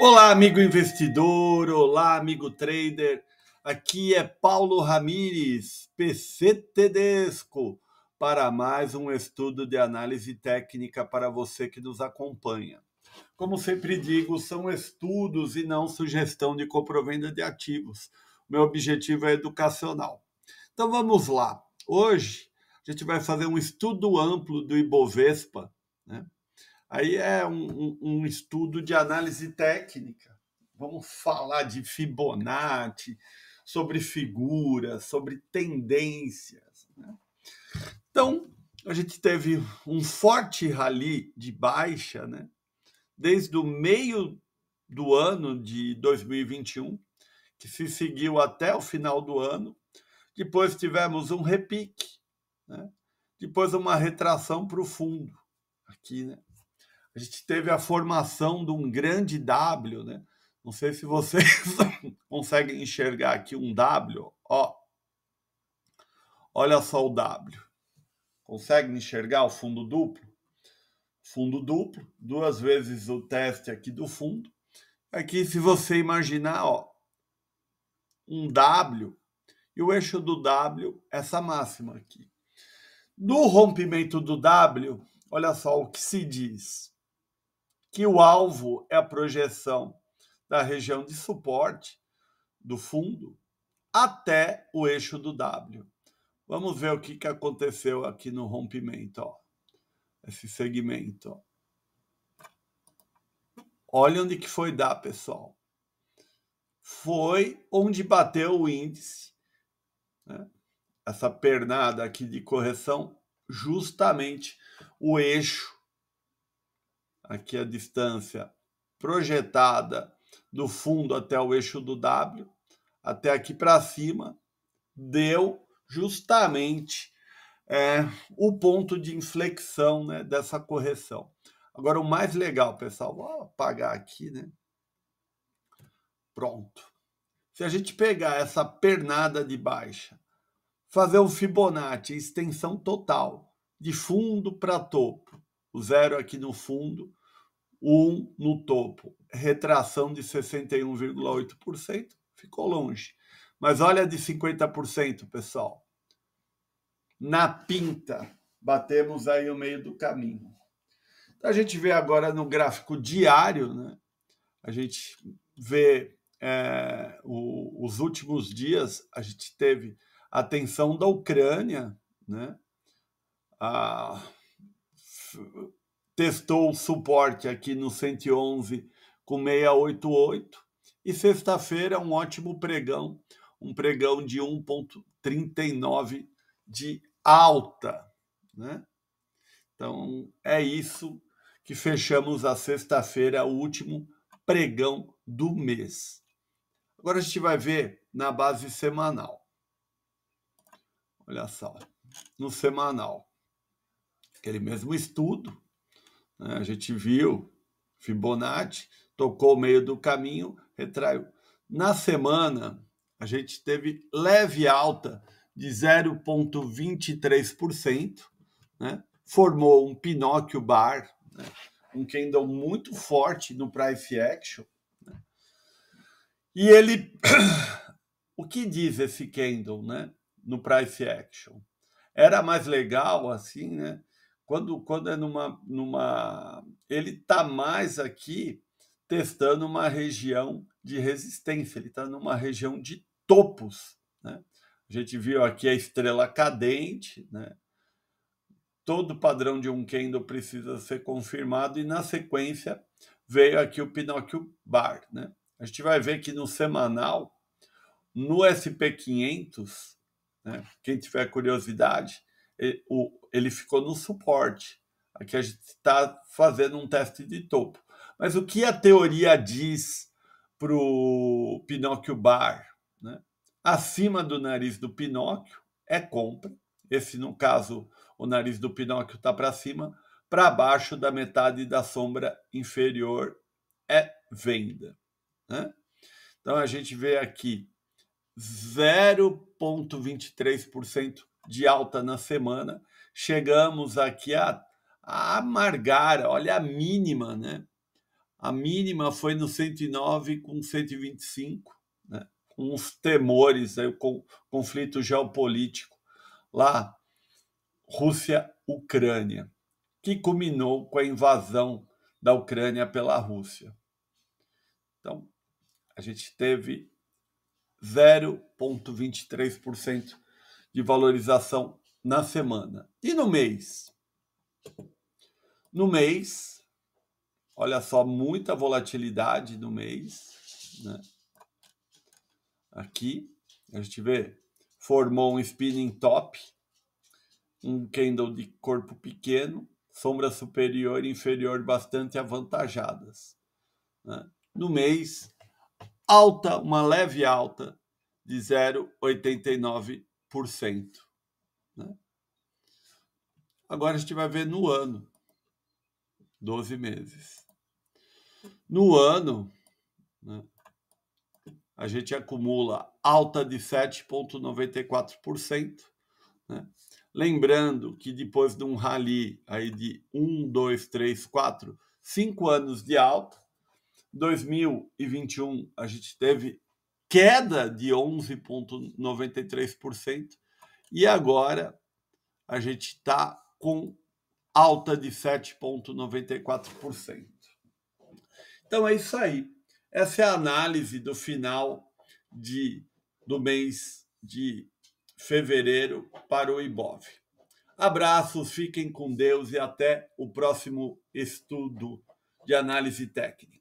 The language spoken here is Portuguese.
Olá, amigo investidor, olá, amigo trader. Aqui é Paulo Ramires, PC Tedesco, para mais um estudo de análise técnica para você que nos acompanha. Como sempre digo, são estudos e não sugestão de comprovenda de ativos. Meu objetivo é educacional. Então vamos lá. Hoje a gente vai fazer um estudo amplo do Ibovespa, né? Aí é um, um, estudo de análise técnica. Vamos falar de Fibonacci, sobre figuras, sobre tendências. Né? Então, a gente teve um forte rally de baixa, né? Desde o meio do ano de 2021, que se seguiu até o final do ano. Depois tivemos um repique, né? depois uma retração para o fundo, aqui, né? a gente teve a formação de um grande W, né? Não sei se vocês conseguem enxergar aqui um W, ó. Olha só o W. Consegue enxergar o fundo duplo? Fundo duplo, duas vezes o teste aqui do fundo. Aqui, se você imaginar, ó, um W, e o eixo do W, essa máxima aqui. Do rompimento do W, olha só o que se diz que o alvo é a projeção da região de suporte do fundo até o eixo do W. Vamos ver o que, que aconteceu aqui no rompimento, ó. esse segmento. Ó. Olha onde que foi dar, pessoal. Foi onde bateu o índice, né? essa pernada aqui de correção, justamente o eixo aqui a distância projetada do fundo até o eixo do W, até aqui para cima, deu justamente é, o ponto de inflexão né, dessa correção. Agora, o mais legal, pessoal, vou apagar aqui, né? Pronto. Se a gente pegar essa pernada de baixa, fazer um Fibonacci, extensão total, de fundo para topo, o zero aqui no fundo, um no topo, retração de 61,8%, ficou longe. Mas olha de 50%, pessoal. Na pinta, batemos aí o meio do caminho. Então, a gente vê agora no gráfico diário, né? A gente vê é, o, os últimos dias, a gente teve a tensão da Ucrânia, né? A, testou o suporte aqui no 111 com 688 e sexta-feira um ótimo pregão, um pregão de 1.39 de alta, né? Então é isso que fechamos a sexta-feira, o último pregão do mês. Agora a gente vai ver na base semanal. Olha só, no semanal. Aquele mesmo estudo, né? A gente viu Fibonacci, tocou o meio do caminho, retraiu. Na semana, a gente teve leve alta de 0,23%, né? formou um Pinóquio Bar, né? um candle muito forte no price action. Né? E ele. o que diz esse candle né? no price action? Era mais legal assim, né? Quando, quando é numa, numa. Ele está mais aqui testando uma região de resistência, ele está numa região de topos. Né? A gente viu aqui a estrela cadente, né? todo padrão de um candle precisa ser confirmado, e na sequência veio aqui o Pinóquio Bar. Né? A gente vai ver que no semanal, no SP500, né? quem tiver curiosidade, ele ficou no suporte. Aqui a gente está fazendo um teste de topo. Mas o que a teoria diz para o Pinóquio Bar? Né? Acima do nariz do Pinóquio é compra. Esse, no caso, o nariz do Pinóquio está para cima. Para baixo da metade da sombra inferior é venda. Né? Então a gente vê aqui 0,23% de alta na semana, chegamos aqui a, a amargar, olha a mínima, né? A mínima foi no 109 com 125, né? com os temores, aí, o conflito geopolítico lá, Rússia-Ucrânia, que culminou com a invasão da Ucrânia pela Rússia. Então, a gente teve 0,23% de valorização na semana. E no mês? No mês, olha só, muita volatilidade no mês. Né? Aqui, a gente vê, formou um spinning top, um candle de corpo pequeno, sombra superior e inferior bastante avantajadas. Né? No mês, alta, uma leve alta de 0,89 por Né? Agora a gente vai ver no ano, 12 meses. No ano, né, a gente acumula alta de 7,94%. Né? Lembrando que depois de um rally aí de 1, 2, 3, 4, 5 anos de alta, 2021 a gente teve queda de 11,93%, e agora a gente está com alta de 7,94%. Então é isso aí. Essa é a análise do final de, do mês de fevereiro para o IBOV. Abraços, fiquem com Deus e até o próximo estudo de análise técnica.